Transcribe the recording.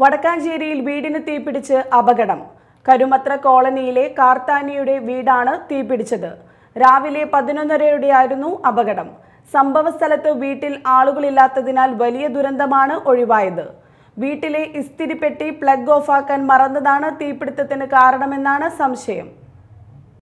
വടക്കാഞ്ചേരിയിൽ വീടിന് തീപിടിച്ച് അപകടം കരുമത്ര കോളനിയിലെ കാർത്താനിയുടെ വീടാണ് തീപിടിച്ചത് രാവിലെ പതിനൊന്നരയോടെയായിരുന്നു അപകടം സംഭവസ്ഥലത്ത് വീട്ടിൽ ആളുകളില്ലാത്തതിനാൽ വലിയ ദുരന്തമാണ് ഒഴിവായത് വീട്ടിലെ ഇസ്തിരിപ്പെട്ടി പ്ലഗ് ഓഫാക്കാൻ മറന്നതാണ് തീപിടുത്തത്തിന് കാരണമെന്നാണ് സംശയം